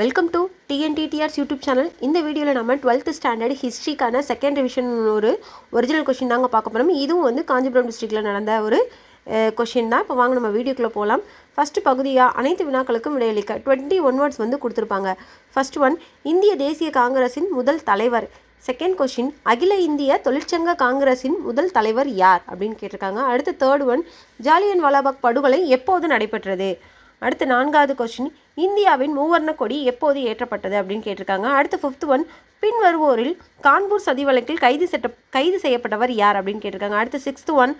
Welcome to டிஎன்டிடிஆர்ஸ் YouTube channel இந்த வீடியோவில் நம்ம டுவெல்த் ஸ்டாண்டர்ட் ஹிஸ்ட்ரிக்கான செகண்ட் ரிவிஷன் ஒரு ஒரிஜினல் கொஷின் தாங்க பார்க்க போகிறோம் இதுவும் வந்து காஞ்சிபுரம் டிஸ்ட்ரிக்டில் நடந்த ஒரு கொஷின் தான் இப்போ வாங்க நம்ம வீடியோக்குள்ளே போகலாம் ஃபஸ்ட்டு பகுதியாக அனைத்து வினாக்களுக்கும் விடையளிக்க டுவெண்ட்டி ஒன் வேர்ட்ஸ் வந்து கொடுத்துருப்பாங்க ஃபஸ்ட் ஒன் இந்திய தேசிய காங்கிரஸின் முதல் தலைவர் செகண்ட் கொஷின் அகில இந்திய தொழிற்சங்க காங்கிரஸின் முதல் தலைவர் யார் அப்படின்னு கேட்டிருக்காங்க அடுத்த தேர்ட் ஒன் ஜாலியன் வாலாபாக் படுகொலை எப்போது நடைபெற்றது அடுத்து நான்காவது கொஸ்டின் இந்தியாவின் மூவர்ண கொடி எப்போது ஏற்றப்பட்டது அப்படின்னு கேட்டிருக்காங்க அடுத்து ஃபிஃப்த் ஒன் பின்வருவோரில் கான்பூர் சதி வழக்கில் கைது செட்ட கைது செய்யப்பட்டவர் யார் அப்படின்னு கேட்டிருக்காங்க அடுத்து சிக்ஸ்த் ஒன்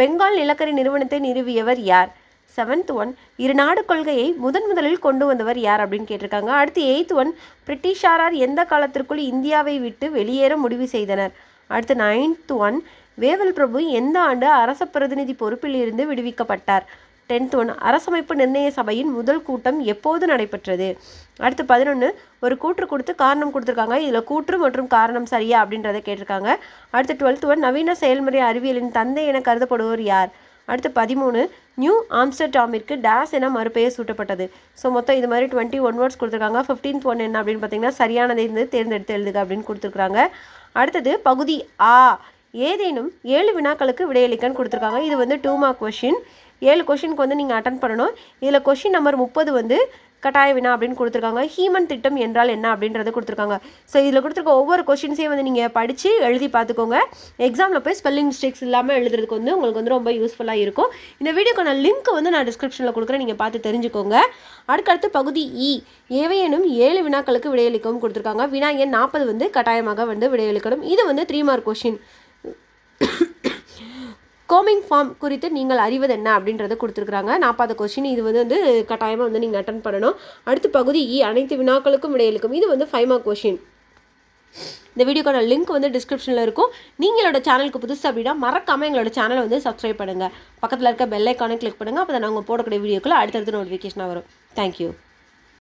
பெங்கால் நிலக்கரி நிறுவனத்தை நிறுவியவர் யார் செவன்த் ஒன் இரு நாடு கொள்கையை முதன் முதலில் கொண்டு வந்தவர் யார் அப்படின்னு கேட்டிருக்காங்க அடுத்து எயித் ஒன் பிரிட்டிஷாரார் எந்த காலத்திற்குள் இந்தியாவை விட்டு வெளியேற முடிவு செய்தனர் அடுத்து நைன்த் ஒன் வேவல் பிரபு எந்த ஆண்டு அரச பிரதிநிதி பொறுப்பில் இருந்து விடுவிக்கப்பட்டார் டென்த் ஒன் அரசமைப்பு நிர்ணய சபையின் முதல் கூட்டம் எப்போது நடைபெற்றது அடுத்து பதினொன்று ஒரு கூற்று கொடுத்து காரணம் கொடுத்துருக்காங்க இதில் கூற்று மற்றும் காரணம் சரியா அப்படின்றத கேட்டிருக்காங்க அடுத்து டுவெல்த் ஒன் நவீன செயல்முறை அறிவியலின் தந்தை என கருதப்படுவோர் யார் அடுத்து பதிமூணு நியூ ஆம்ஸ்டர்டாமிற்கு டேஸ் என மறுபெயர் சூட்டப்பட்டது ஸோ மொத்தம் இது மாதிரி டுவெண்ட்டி ஒன் வேர்ட்ஸ் கொடுத்துருக்காங்க ஃபிஃப்டீன்த் ஒன் என்ன அப்படின்னு பார்த்தீங்கன்னா சரியானதை இருந்து தேர்ந்தெடுத்து எழுதுக அப்படின்னு கொடுத்துருக்காங்க அடுத்தது பகுதி ஆ ஏதேனும் ஏழு வினாக்களுக்கு விடையளிக்கன்னு கொடுத்துருக்காங்க இது வந்து டூ மார்க் கொஷின் ஏழு கொஷினுக்கு வந்து நீங்கள் அட்டன் பண்ணணும் இதில் கொஷின் நம்பர் முப்பது வந்து கட்டாய வினா அப்படின்னு கொடுத்துருக்காங்க ஹீமன் திட்டம் என்றால் என்ன அப்படின்றத கொடுத்துருக்காங்க ஸோ இதில் கொடுத்துருக்க ஒவ்வொரு கொஷின்ஸையும் வந்து நீங்கள் படித்து எழுதி பார்த்துக்கோங்க எக்ஸாமில் போய் ஸ்பெல்லிங் மிஸ்டேக்ஸ் இல்லாமல் எழுதுறதுக்கு வந்து உங்களுக்கு வந்து ரொம்ப யூஸ்ஃபுல்லாக இருக்கும் இந்த வீடியோக்கான லிங்க் வந்து நான் டிஸ்கிரிப்ஷனில் கொடுக்குறேன் நீங்கள் பார்த்து தெரிஞ்சுக்கோங்க அடுத்தடுத்து பகுதி இ e. ஏவையேனும் ஏழு வினாக்களுக்கு விடையளிக்கவும் கொடுத்துருக்காங்க வினா எண் நாற்பது வந்து கட்டாயமாக வந்து விடையளிக்கணும் இது வந்து three mark question Cominform குறித்து நீங்கள் அறிவது என்ன அப்படின்றத கொடுத்துருக்குறாங்க நாற்பது கொஸ்டின் இது வந்து வந்து கட்டாயமாக வந்து நீங்கள் அட்டன் பண்ணணும் அடுத்த பகுதி இ e, அனைத்து வினாக்களுக்கும் இடையிலுக்கும் இது வந்து ஃபைவ் மார்க் கொஷின் இந்த வீடியோக்கான லிங்க் வந்து டிஸ்கிரிப்ஷனில் இருக்கும் நீங்களோட சேனலுக்கு புதுசு அப்படின்னா மறக்காமல் எங்களோட சேனலை வந்து சப்ஸ்கிரைப் பண்ணுங்கள் பக்கத்தில் இருக்க பெல் ஐக்கானே கிளிக் பண்ணுங்கள் அப்போ தான் நாங்கள் போடக்கூடிய வீடியோக்குள்ளே அடுத்தடுத்து நோட்டிஃபிகேஷனாக வரும் தேங்க்யூ